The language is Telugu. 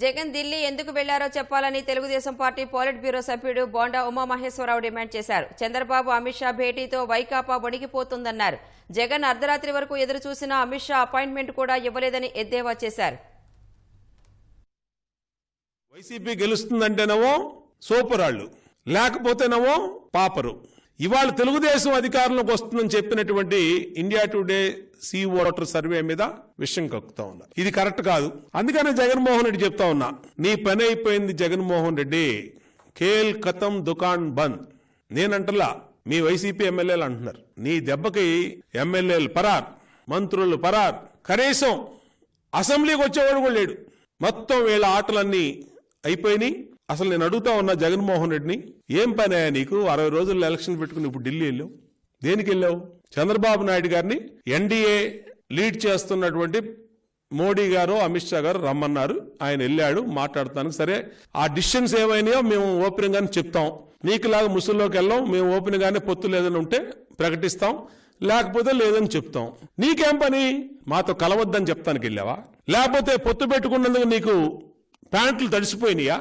జగన్ ఢిల్లీ ఎందుకు వెళ్లారో చెప్పాలని తెలుగుదేశం పార్టీ పోలిట్ బ్యూరో సభ్యుడు బోండా ఉమామహేశ్వరరావు డిమాండ్ చేశారు చంద్రబాబు అమిత్ షా భేటీతో వైకాపా వణికిపోతుందన్నారు జగన్ అర్ధరాత్రి వరకు ఎదురు చూసిన అమిత్ షా అపాయింట్మెంట్ కూడా ఇవ్వలేదని ఎద్దేవా చేశారు వైసీపీ గెలుస్తుందంటేనేమో సోపురాళ్ళు లేకపోతేనేమో పాపరు ఇవాళ తెలుగుదేశం అధికారంలోకి వస్తుందని చెప్పినటువంటి India today C voter survey మీద విషయం కక్కుతా ఉన్నా ఇది కరెక్ట్ కాదు అందుకనే జగన్మోహన్ రెడ్డి చెప్తా ఉన్నా నీ పని అయిపోయింది జగన్మోహన్ రెడ్డి ఖేల్ కతం దుకాన్ బంద్ నేనంటలా మీ వైసీపీ ఎమ్మెల్యేలు అంటున్నారు నీ దెబ్బకి ఎమ్మెల్యేలు పరార్ మంత్రులు పరార్ కనీసం అసెంబ్లీకి వచ్చేవాడు కూడా లేడు మొత్తం వీళ్ళ ఆటలన్నీ అయిపోయినాయి అసలు నేను అడుగుతా ఉన్నా జగన్మోహన్ రెడ్డిని ఏం పని అయ్యా నీకు అరవై రోజుల్లో ఎలక్షన్ పెట్టుకుని ఇప్పుడు ఢిల్లీ వెళ్ళావు దేనికి వెళ్ళావు చంద్రబాబు నాయుడు గారిని ఎన్డీఏ లీడ్ చేస్తున్నటువంటి మోడీ గారు అమిత్ షా గారు రమ్మన్నారు ఆయన వెళ్ళాడు మాట్లాడతాను సరే ఆ డిసిషన్స్ ఏమైనాయో మేము ఓపెన్ గానే చెప్తాం నీకులాగా ముసుల్లోకి వెళ్ళాం మేము ఓపెన్ గానే పొత్తు లేదని ఉంటే ప్రకటిస్తాం లేకపోతే లేదని చెప్తాం నీకేం పని మాతో కలవద్దని చెప్తానికి వెళ్ళావా లేకపోతే పొత్తు పెట్టుకున్నందుకు నీకు ప్యాంట్లు తడిసిపోయినాయా